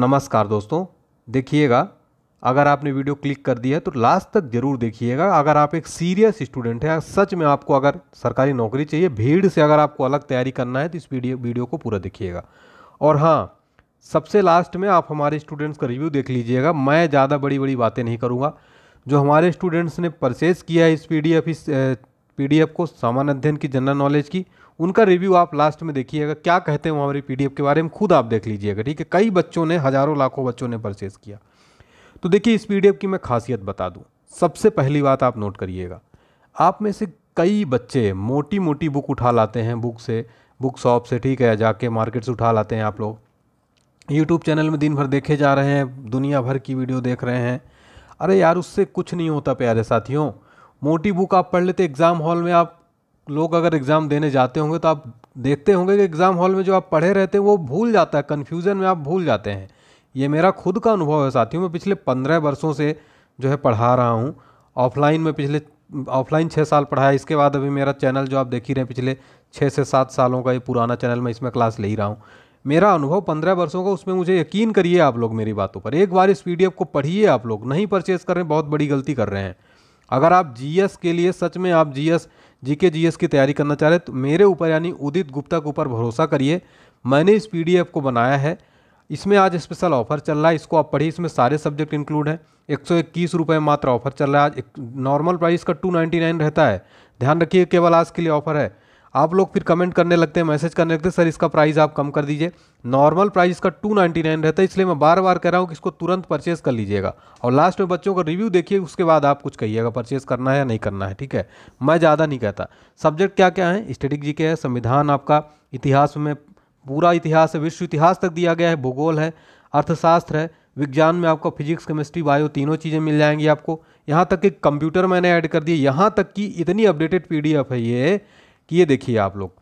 नमस्कार दोस्तों देखिएगा अगर आपने वीडियो क्लिक कर दिया है तो लास्ट तक जरूर देखिएगा अगर आप एक सीरियस स्टूडेंट हैं सच में आपको अगर सरकारी नौकरी चाहिए भीड़ से अगर आपको अलग तैयारी करना है तो इस वीडियो वीडियो को पूरा देखिएगा और हाँ सबसे लास्ट में आप हमारे स्टूडेंट्स का रिव्यू देख लीजिएगा मैं ज़्यादा बड़ी बड़ी बातें नहीं करूँगा जो हमारे स्टूडेंट्स ने परचेज़ किया है इस पी इस पीडीएफ को सामान्य अध्ययन की जनरल नॉलेज की उनका रिव्यू आप लास्ट में देखिएगा क्या कहते हैं हमारी पीडीएफ के बारे में खुद आप देख लीजिएगा ठीक है कई बच्चों ने हज़ारों लाखों बच्चों ने परचेज़ किया तो देखिए इस पीडीएफ की मैं खासियत बता दूँ सबसे पहली बात आप नोट करिएगा आप में से कई बच्चे मोटी मोटी बुक उठा लाते हैं बुक से बुक शॉप से ठीक है जाके मार्केट से उठा लाते हैं आप लोग यूट्यूब चैनल में दिन भर देखे जा रहे हैं दुनिया भर की वीडियो देख रहे हैं अरे यार उससे कुछ नहीं होता प्यारे साथियों मोटी बुक आप पढ़ लेते एग्ज़ाम हॉल में आप लोग अगर एग्ज़ाम देने जाते होंगे तो आप देखते होंगे कि एग्ज़ाम हॉल में जो आप पढ़े रहते हैं वो भूल जाता है कन्फ्यूज़न में आप भूल जाते हैं ये मेरा खुद का अनुभव है साथियों मैं पिछले पंद्रह वर्षों से जो है पढ़ा रहा हूँ ऑफलाइन में पिछले ऑफलाइन छः साल पढ़ाया इसके बाद अभी मेरा चैनल जो आप देख ही रहे हैं पिछले छः से सात सालों का ये पुराना चैनल मैं इसमें क्लास ले ही रहा हूँ मेरा अनुभव पंद्रह वर्षों का उसमें मुझे यकीन करिए आप लोग मेरी बातों पर एक बार इस पी को पढ़िए आप लोग नहीं परचेज कर रहे हैं बहुत बड़ी गलती कर रहे हैं अगर आप जीएस के लिए सच में आप जीएस जीके जीएस की तैयारी करना चाह रहे तो मेरे ऊपर यानी उदित गुप्ता के ऊपर भरोसा करिए मैंने इस पी को बनाया है इसमें आज स्पेशल ऑफर चल रहा है इसको आप पढ़िए इसमें सारे सब्जेक्ट इंक्लूड हैं एक सौ इक्कीस रुपये मात्र ऑफर चल रहा है आज नॉर्मल प्राइस का टू नाइन्टी नाइन रहता है ध्यान रखिए केवल आज के लिए ऑफर है आप लोग फिर कमेंट करने लगते हैं मैसेज करने लगते हैं सर इसका प्राइस आप कम कर दीजिए नॉर्मल प्राइस इसका 299 रहता है इसलिए मैं बार बार कह रहा हूँ कि इसको तुरंत परचेज कर लीजिएगा और लास्ट में बच्चों का रिव्यू देखिए उसके बाद आप कुछ कहिएगा परचेज करना है या नहीं करना है ठीक है मैं ज़्यादा नहीं कहता सब्जेक्ट क्या क्या है स्टेटिक जी है संविधान आपका इतिहास में पूरा इतिहास है विश्व इतिहास तक दिया गया है भूगोल है अर्थशास्त्र है विज्ञान में आपको फिजिक्स केमिस्ट्री बायो तीनों चीज़ें मिल जाएंगी आपको यहाँ तक कि कंप्यूटर मैंने ऐड कर दिए यहाँ तक कि इतनी अपडेटेड पीडीएफ है ये कि ये देखिए आप लोग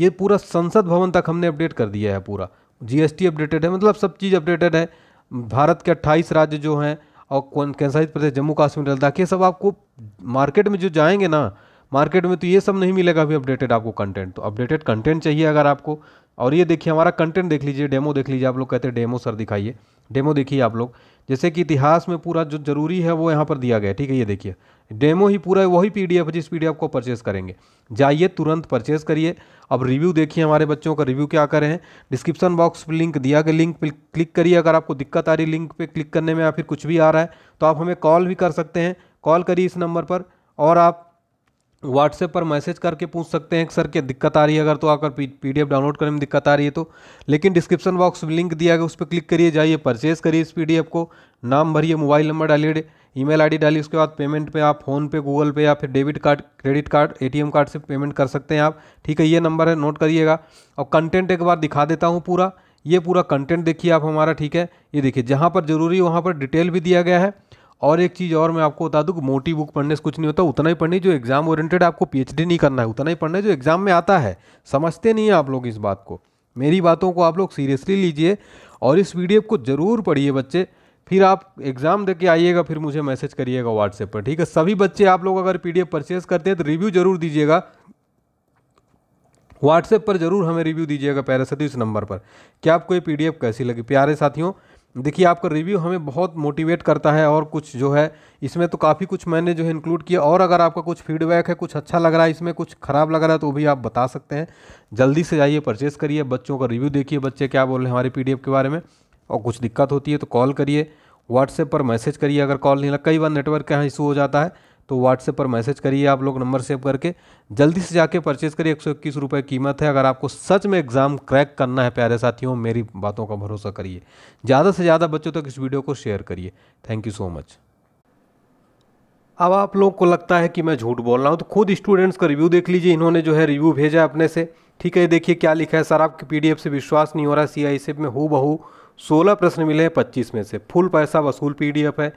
ये पूरा संसद भवन तक हमने अपडेट कर दिया है पूरा जीएसटी अपडेटेड है मतलब सब चीज़ अपडेटेड है भारत के 28 राज्य जो हैं और कौन कैंसाइज प्रदेश जम्मू कश्मीर लद्दाख ये सब आपको मार्केट में जो जाएंगे ना मार्केट में तो ये सब नहीं मिलेगा अभी अपडेटेड आपको कंटेंट तो अपडेटेड कंटेंट चाहिए अगर आपको और ये देखिए हमारा कंटेंट देख लीजिए डेमो देख लीजिए आप लोग कहते हैं डेमो सर दिखाइए डेमो देखिए आप लोग जैसे कि इतिहास में पूरा जो जरूरी है वो यहाँ पर दिया गया ठीक है ये देखिए डेमो ही पूरा वही पी डी जिस पी को परचेस करेंगे जाइए तुरंत परचेस करिए अब रिव्यू देखिए हमारे बच्चों का रिव्यू क्या कर रहे हैं डिस्क्रिप्शन बॉक्स पर लिंक दिया गया लिंक पर क्लिक करिए अगर आपको दिक्कत आ रही लिंक पर क्लिक करने में या फिर कुछ भी आ रहा है तो आप हमें कॉल भी कर सकते हैं कॉल करिए इस नंबर पर और आप व्हाट्सएप पर मैसेज करके पूछ सकते हैं सर क्या दिक्कत आ रही है अगर तो आकर पी डी डाउनलोड करने में दिक्कत आ रही है तो लेकिन डिस्क्रिप्शन बॉक्स में लिंक दिया गया उस पर क्लिक करिए जाइए परचेज़ करिए इस पी को नाम भरिए मोबाइल नंबर डालिए ईमेल आईडी डालिए उसके बाद पेमेंट पे आप फोन पे गूगल पे या फिर debit card credit card ATM card से पेमेंट कर सकते हैं आप ठीक है ये नंबर है नोट करिएगा और कंटेंट एक बार दिखा देता हूँ पूरा ये पूरा कंटेंट देखिए आप हमारा ठीक है ये देखिए जहाँ पर ज़रूरी वहाँ पर डिटेल भी दिया गया है और एक चीज़ और मैं आपको बता दूँ कि मोटी बुक पढ़ने से कुछ नहीं होता उतना ही पढ़नी जो एग्ज़ाम ओरिएंटेड आपको पीएचडी नहीं करना है उतना ही पढ़ना है जो एग्ज़ाम में आता है समझते नहीं हैं आप लोग इस बात को मेरी बातों को आप लोग सीरियसली लीजिए और इस पी को ज़रूर पढ़िए बच्चे फिर आप एग्ज़ाम दे के आइएगा फिर मुझे मैसेज करिएगा व्हाट्सएप पर ठीक है सभी बच्चे आप लोग अगर पी परचेज करते हैं तो रिव्यू ज़रूर दीजिएगा व्हाट्सएप पर ज़रूर हमें रिव्यू दीजिएगा पैरासती इस नंबर पर कि आपको ये पीडीएफ कैसी लगी प्यारे साथियों देखिए आपका रिव्यू हमें बहुत मोटिवेट करता है और कुछ जो है इसमें तो काफ़ी कुछ मैंने जो है इंक्लूड किया और अगर आपका कुछ फीडबैक है कुछ अच्छा लग रहा है इसमें कुछ ख़राब लग रहा है तो भी आप बता सकते हैं जल्दी से जाइए परचेस करिए बच्चों का रिव्यू देखिए बच्चे क्या बोल रहे हैं हमारे पी के बारे में और कुछ दिक्कत होती है तो कॉल करिए व्हाट्सएप पर मैसेज करिए अगर कॉल नहीं लग कई बार नेटवर्क का यहाँ इशू हो जाता है तो व्हाट्सएप पर मैसेज करिए आप लोग नंबर सेव करके जल्दी से जाके परचेज़ करिए एक सौ इक्कीस रुपये कीमत है अगर आपको सच में एग्ज़ाम क्रैक करना है प्यारे साथियों मेरी बातों का भरोसा करिए ज़्यादा से ज़्यादा बच्चों तक इस वीडियो को शेयर करिए थैंक यू सो मच अब आप लोग को लगता है कि मैं झूठ बोल रहा हूँ तो खुद स्टूडेंट्स का रिव्यू देख लीजिए इन्होंने जो है रिव्यू भेजा अपने से ठीक है देखिए क्या लिखा है सर आपके पीडीएफ से विश्वास नहीं हो रहा सी आई e में हु बहू सोलह प्रश्न मिले हैं पच्चीस में से फुल पैसा वसूल पीडीएफ है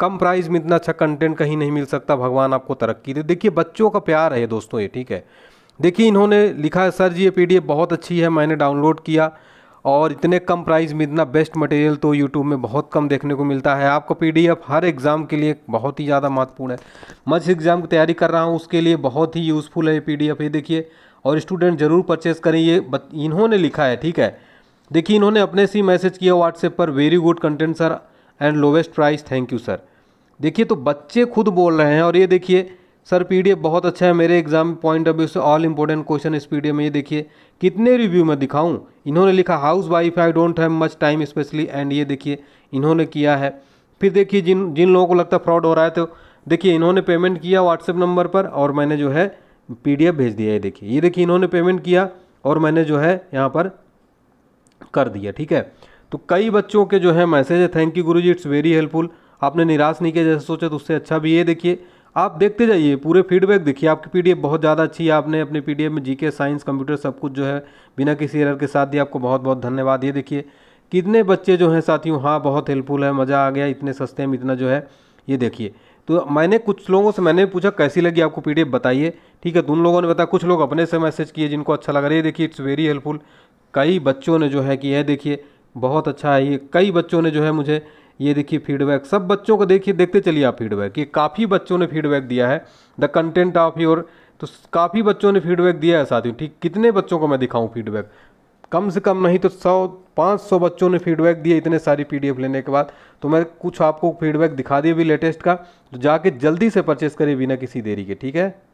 कम प्राइस में इतना अच्छा कंटेंट कहीं नहीं मिल सकता भगवान आपको तरक्की दे देखिए बच्चों का प्यार है दोस्तों ये ठीक है देखिए इन्होंने लिखा है सर जी ये पी बहुत अच्छी है मैंने डाउनलोड किया और इतने कम प्राइस में इतना बेस्ट मटेरियल तो यूट्यूब में बहुत कम देखने को मिलता है आपका पी हर एग्ज़ाम के लिए बहुत ही ज़्यादा महत्वपूर्ण है मैं जिस एग्ज़ाम की तैयारी कर रहा हूँ उसके लिए बहुत ही यूज़फुल है ये पी ये देखिए और स्टूडेंट ज़रूर परचेस करें ये इन्होंने लिखा है ठीक है देखिए इन्होंने अपने से मैसेज किया व्हाट्सएप पर very good content sir and lowest price thank you sir देखिए तो बच्चे खुद बोल रहे हैं और ये देखिए सर पीडीएफ बहुत अच्छा है मेरे एग्जाम पॉइंट ऑफ व्यू से ऑल इंपॉर्टेंट क्वेश्चन इस पीडीएफ में ये देखिए कितने रिव्यू में दिखाऊं इन्होंने लिखा housewife I don't have much time specially and ये देखिए इन्होंने किया है फिर देखिए जिन जिन लोगों को लगता है फ्रॉड हो रहा है तो देखिए इन्होंने पेमेंट किया व्हाट्सएप नंबर पर और मैंने जो है पी भेज दिया ये देखिए ये देखिए इन्होंने पेमेंट किया और मैंने जो है यहाँ पर कर दिया ठीक है तो कई बच्चों के जो है मैसेज है थैंक यू गुरु जी इट्स वेरी हेल्पफुल आपने निराश नहीं किया जैसे सोचा तो उससे अच्छा भी ये देखिए आप देखते जाइए पूरे फीडबैक देखिए आपकी पी बहुत ज़्यादा अच्छी है आपने अपने पी में जी साइंस कंप्यूटर सब कुछ जो है बिना किसी एरर के साथ दिया आपको बहुत बहुत धन्यवाद ये देखिए कितने बच्चे जो हैं साथियों हाँ बहुत हेल्पफुल है मज़ा आ गया इतने सस्ते में इतना जो है ये देखिए तो मैंने कुछ लोगों से मैंने पूछा कैसी लगी आपको पीडीएफ बताइए ठीक है तो उन लोगों ने बताया कुछ लोग अपने से मैसेज किए जिनको अच्छा लग रहा है देखिए इट्स वेरी हेल्पफुल कई बच्चों ने जो है कि यह देखिए बहुत अच्छा है ये कई बच्चों ने जो है मुझे ये देखिए फीडबैक सब बच्चों को देखिए देखते चलिए आप फीडबैक ये काफ़ी बच्चों ने फीडबैक दिया है द कंटेंट ऑफ योर तो काफ़ी बच्चों ने फीडबैक दिया है साथियों ठीक कितने बच्चों को मैं दिखाऊं फीडबैक कम से कम नहीं तो सौ पाँच सौ बच्चों ने फीडबैक दिए इतने सारी पीडीएफ लेने के बाद तो मैं कुछ आपको फीडबैक दिखा दिए भी लेटेस्ट का तो जाके जल्दी से परचेस करिए बिना किसी देरी के ठीक है